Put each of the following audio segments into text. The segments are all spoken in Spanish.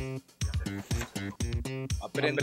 Mm-hmm. en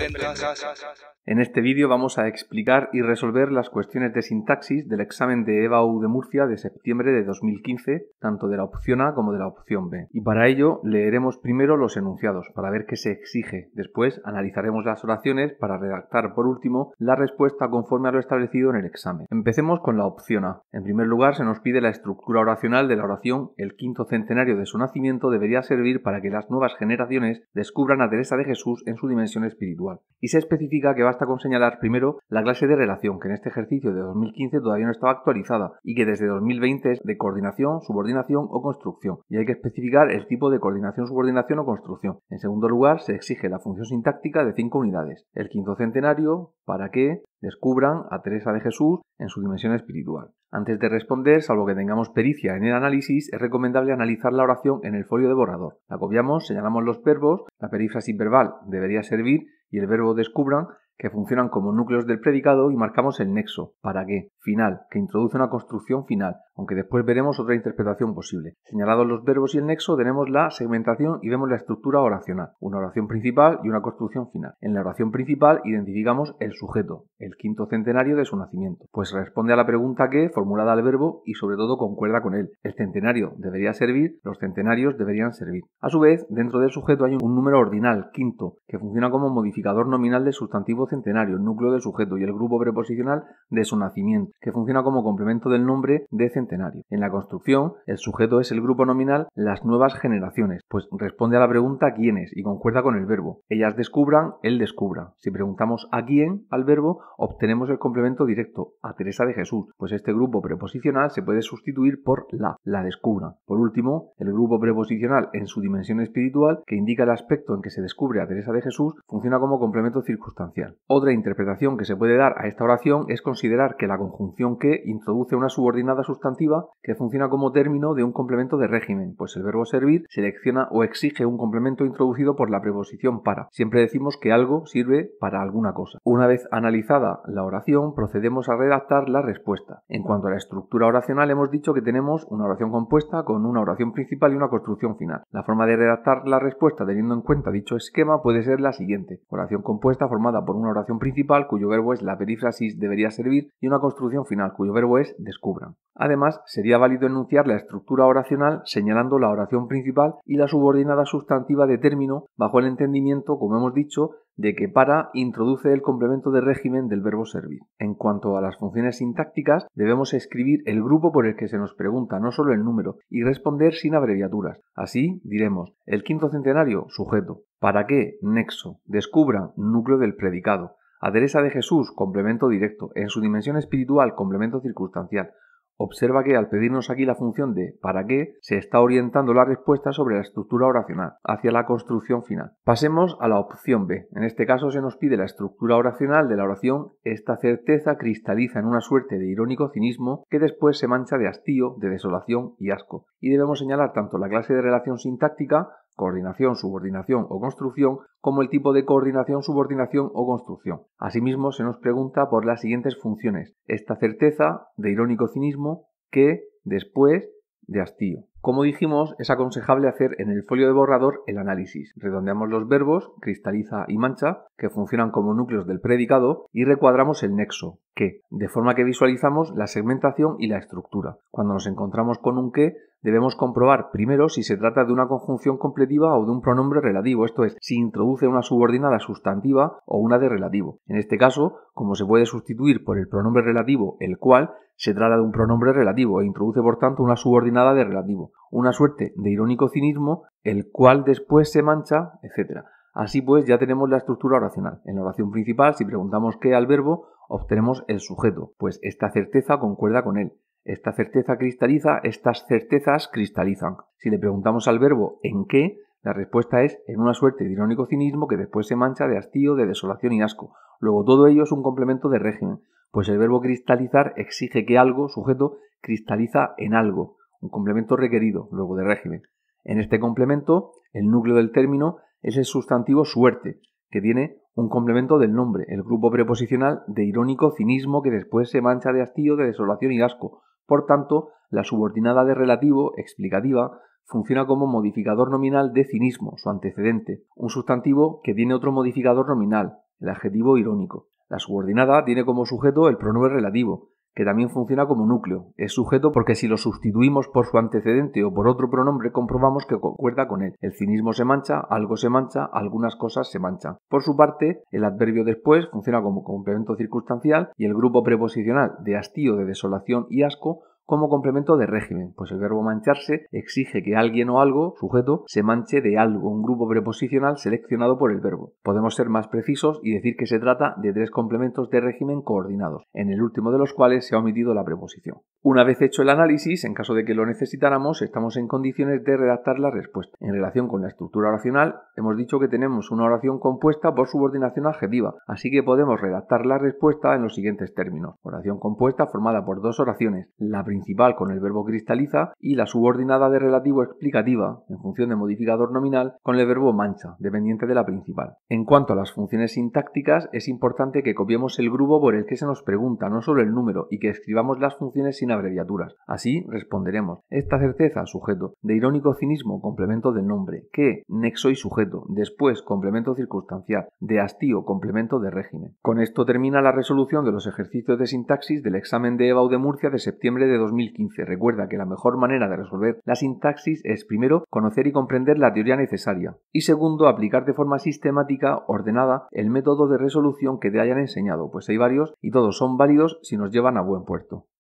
En este vídeo vamos a explicar y resolver las cuestiones de sintaxis del examen de EBAU de Murcia de septiembre de 2015, tanto de la opción A como de la opción B. Y para ello leeremos primero los enunciados para ver qué se exige. Después analizaremos las oraciones para redactar por último la respuesta conforme a lo establecido en el examen. Empecemos con la opción A. En primer lugar se nos pide la estructura oracional de la oración El quinto centenario de su nacimiento debería servir para que las nuevas generaciones descubran a Teresa de Jesús en su dimensión espiritual. Y se especifica que basta con señalar primero la clase de relación, que en este ejercicio de 2015 todavía no estaba actualizada y que desde 2020 es de coordinación, subordinación o construcción. Y hay que especificar el tipo de coordinación, subordinación o construcción. En segundo lugar, se exige la función sintáctica de cinco unidades. El quinto centenario, para que descubran a Teresa de Jesús en su dimensión espiritual. Antes de responder, salvo que tengamos pericia en el análisis, es recomendable analizar la oración en el folio de borrador. La copiamos, señalamos los verbos, la perífrasis verbal debería servir y el verbo descubran que funcionan como núcleos del predicado y marcamos el nexo, para qué, final, que introduce una construcción final, aunque después veremos otra interpretación posible. Señalados los verbos y el nexo, tenemos la segmentación y vemos la estructura oracional, una oración principal y una construcción final. En la oración principal identificamos el sujeto, el quinto centenario de su nacimiento, pues responde a la pregunta que, formulada al verbo y sobre todo concuerda con él. El centenario debería servir, los centenarios deberían servir. A su vez, dentro del sujeto hay un número ordinal, quinto, que funciona como modificador nominal del sustantivo centenario, el núcleo del sujeto y el grupo preposicional de su nacimiento, que funciona como complemento del nombre de centenario. En la construcción, el sujeto es el grupo nominal las nuevas generaciones, pues responde a la pregunta quién es y concuerda con el verbo. Ellas descubran, él descubra. Si preguntamos a quién al verbo, obtenemos el complemento directo, a Teresa de Jesús, pues este grupo preposicional se puede sustituir por la, la descubra. Por último, el grupo preposicional en su dimensión espiritual, que indica el aspecto en que se descubre a Teresa de Jesús, funciona como complemento circunstancial. Otra interpretación que se puede dar a esta oración es considerar que la conjunción que introduce una subordinada sustantiva que funciona como término de un complemento de régimen, pues el verbo servir selecciona o exige un complemento introducido por la preposición para. Siempre decimos que algo sirve para alguna cosa. Una vez analizada la oración, procedemos a redactar la respuesta. En cuanto a la estructura oracional, hemos dicho que tenemos una oración compuesta con una oración principal y una construcción final. La forma de redactar la respuesta teniendo en cuenta dicho esquema puede ser la siguiente. Oración compuesta formada por una oración principal cuyo verbo es la perífrasis debería servir y una construcción final cuyo verbo es descubran. Además, sería válido enunciar la estructura oracional señalando la oración principal y la subordinada sustantiva de término bajo el entendimiento, como hemos dicho, de que para introduce el complemento de régimen del verbo servir. En cuanto a las funciones sintácticas, debemos escribir el grupo por el que se nos pregunta, no solo el número, y responder sin abreviaturas. Así diremos, el quinto centenario, sujeto. ¿Para qué? Nexo. Descubra, núcleo del predicado. adereza de Jesús, complemento directo. En su dimensión espiritual, complemento circunstancial. Observa que al pedirnos aquí la función de para qué, se está orientando la respuesta sobre la estructura oracional, hacia la construcción final. Pasemos a la opción B. En este caso se nos pide la estructura oracional de la oración. Esta certeza cristaliza en una suerte de irónico cinismo que después se mancha de hastío, de desolación y asco. Y debemos señalar tanto la clase de relación sintáctica coordinación, subordinación o construcción como el tipo de coordinación, subordinación o construcción. Asimismo, se nos pregunta por las siguientes funciones. Esta certeza de irónico cinismo que después de hastío. Como dijimos, es aconsejable hacer en el folio de borrador el análisis. Redondeamos los verbos, cristaliza y mancha, que funcionan como núcleos del predicado, y recuadramos el nexo, que, de forma que visualizamos la segmentación y la estructura. Cuando nos encontramos con un que, debemos comprobar primero si se trata de una conjunción completiva o de un pronombre relativo, esto es, si introduce una subordinada sustantiva o una de relativo. En este caso, como se puede sustituir por el pronombre relativo el cual, se trata de un pronombre relativo e introduce por tanto una subordinada de relativo, una suerte de irónico cinismo, el cual después se mancha, etc. Así pues, ya tenemos la estructura oracional. En la oración principal, si preguntamos qué al verbo, obtenemos el sujeto, pues esta certeza concuerda con él. Esta certeza cristaliza, estas certezas cristalizan. Si le preguntamos al verbo en qué, la respuesta es en una suerte de irónico cinismo que después se mancha de hastío, de desolación y asco. Luego todo ello es un complemento de régimen. Pues el verbo cristalizar exige que algo, sujeto, cristaliza en algo, un complemento requerido, luego de régimen. En este complemento, el núcleo del término es el sustantivo suerte, que tiene un complemento del nombre, el grupo preposicional de irónico cinismo que después se mancha de hastío, de desolación y asco. Por tanto, la subordinada de relativo, explicativa, funciona como modificador nominal de cinismo, su antecedente, un sustantivo que tiene otro modificador nominal, el adjetivo irónico. La subordinada tiene como sujeto el pronombre relativo, que también funciona como núcleo. Es sujeto porque si lo sustituimos por su antecedente o por otro pronombre comprobamos que concuerda con él. El cinismo se mancha, algo se mancha, algunas cosas se manchan. Por su parte, el adverbio después funciona como complemento circunstancial y el grupo preposicional de hastío, de desolación y asco como complemento de régimen, pues el verbo mancharse exige que alguien o algo, sujeto, se manche de algo, un grupo preposicional seleccionado por el verbo. Podemos ser más precisos y decir que se trata de tres complementos de régimen coordinados, en el último de los cuales se ha omitido la preposición. Una vez hecho el análisis, en caso de que lo necesitáramos, estamos en condiciones de redactar la respuesta. En relación con la estructura oracional, hemos dicho que tenemos una oración compuesta por subordinación adjetiva, así que podemos redactar la respuesta en los siguientes términos. Oración compuesta formada por dos oraciones. La primera principal con el verbo cristaliza y la subordinada de relativo explicativa, en función de modificador nominal, con el verbo mancha, dependiente de la principal. En cuanto a las funciones sintácticas, es importante que copiemos el grupo por el que se nos pregunta, no solo el número, y que escribamos las funciones sin abreviaturas. Así responderemos. Esta certeza, sujeto, de irónico cinismo, complemento del nombre, que, nexo y sujeto, después complemento circunstancial, de hastío, complemento de régimen. Con esto termina la resolución de los ejercicios de sintaxis del examen de EBAU de Murcia de septiembre de 2015. Recuerda que la mejor manera de resolver la sintaxis es primero conocer y comprender la teoría necesaria y segundo aplicar de forma sistemática, ordenada, el método de resolución que te hayan enseñado, pues hay varios y todos son válidos si nos llevan a buen puerto.